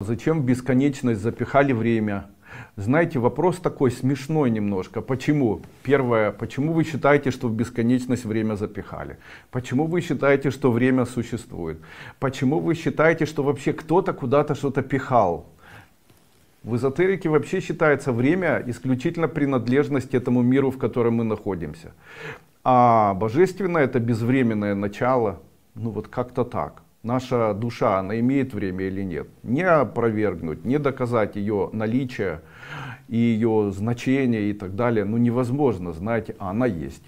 Зачем бесконечность запихали время? Знаете, вопрос такой смешной немножко. Почему? Первое, почему вы считаете, что в бесконечность время запихали? Почему вы считаете, что время существует? Почему вы считаете, что вообще кто-то куда-то что-то пихал? В эзотерике вообще считается время исключительно принадлежность этому миру, в котором мы находимся. А божественное это безвременное начало. Ну вот как-то так наша душа, она имеет время или нет. Не опровергнуть, не доказать ее наличие и ее значение и так далее, ну невозможно, знаете, а она есть.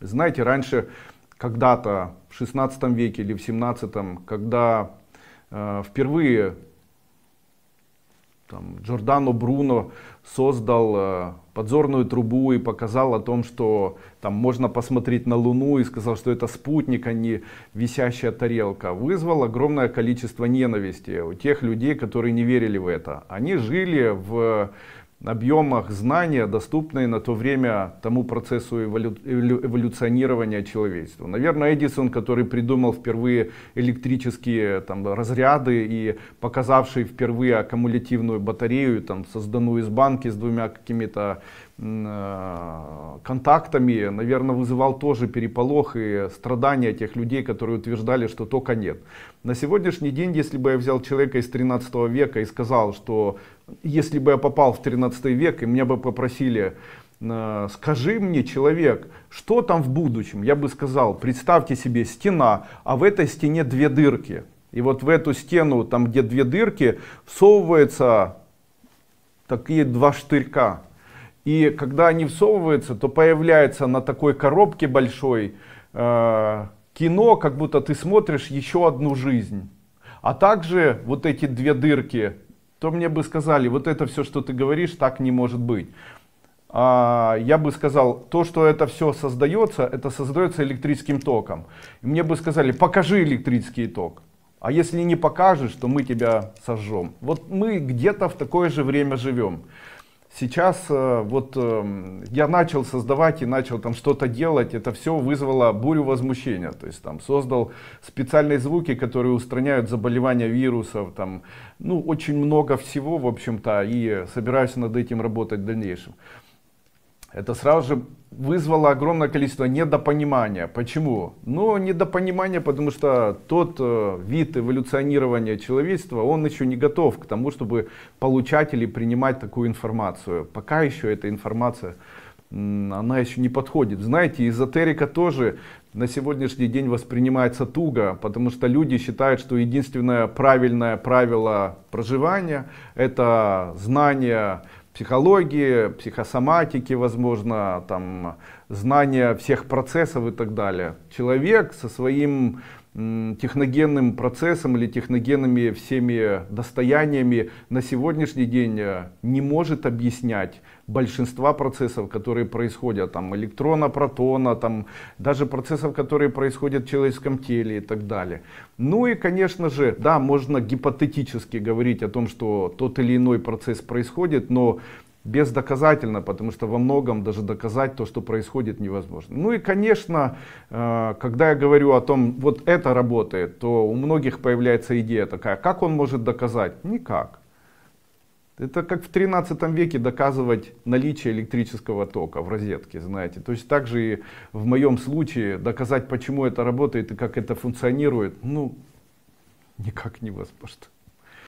Знаете, раньше когда-то в 16 веке или в 17, когда э, впервые там, Джордано Бруно создал э, подзорную трубу и показал о том, что там можно посмотреть на Луну и сказал, что это спутник, а не висящая тарелка, вызвал огромное количество ненависти у тех людей, которые не верили в это. Они жили в объемах знания, доступные на то время тому процессу эволю... эволюционирования человечества. Наверное, Эдисон, который придумал впервые электрические там, разряды и показавший впервые аккумулятивную батарею, там, созданную из банки с двумя какими-то э, контактами, наверное, вызывал тоже переполох и страдания тех людей, которые утверждали, что тока нет. На сегодняшний день, если бы я взял человека из 13 века и сказал, что если бы я попал в 13 век и меня бы попросили, э, скажи мне, человек, что там в будущем, я бы сказал, представьте себе стена, а в этой стене две дырки. И вот в эту стену, там где две дырки, всовываются такие два штырька. И когда они всовываются, то появляется на такой коробке большой э, кино, как будто ты смотришь еще одну жизнь. А также вот эти две дырки то мне бы сказали, вот это все, что ты говоришь, так не может быть. А, я бы сказал, то, что это все создается, это создается электрическим током. И мне бы сказали, покажи электрический ток. А если не покажешь, то мы тебя сожжем. Вот мы где-то в такое же время живем. Сейчас э, вот э, я начал создавать и начал там что-то делать, это все вызвало бурю возмущения. То есть там создал специальные звуки, которые устраняют заболевания вирусов, там, ну очень много всего, в общем-то, и собираюсь над этим работать в дальнейшем это сразу же вызвало огромное количество недопонимания. Почему? Ну, недопонимание, потому что тот э, вид эволюционирования человечества, он еще не готов к тому, чтобы получать или принимать такую информацию. Пока еще эта информация, она еще не подходит. Знаете, эзотерика тоже на сегодняшний день воспринимается туго, потому что люди считают, что единственное правильное правило проживания – это знание, психологии, психосоматики, возможно, там, знания всех процессов и так далее. Человек со своим техногенным процессом или техногенными всеми достояниями на сегодняшний день э, не может объяснять большинства процессов, которые происходят, там электрона, протона, там даже процессов, которые происходят в человеческом теле и так далее. Ну и, конечно же, да, можно гипотетически говорить о том, что тот или иной процесс происходит, но бездоказательно, потому что во многом даже доказать то, что происходит, невозможно. Ну и, конечно, э, когда я говорю о том, вот это работает, то у многих появляется идея такая, как он может доказать? Никак. Это как в 13 веке доказывать наличие электрического тока в розетке, знаете. То есть также и в моем случае доказать, почему это работает и как это функционирует, ну, никак невозможно.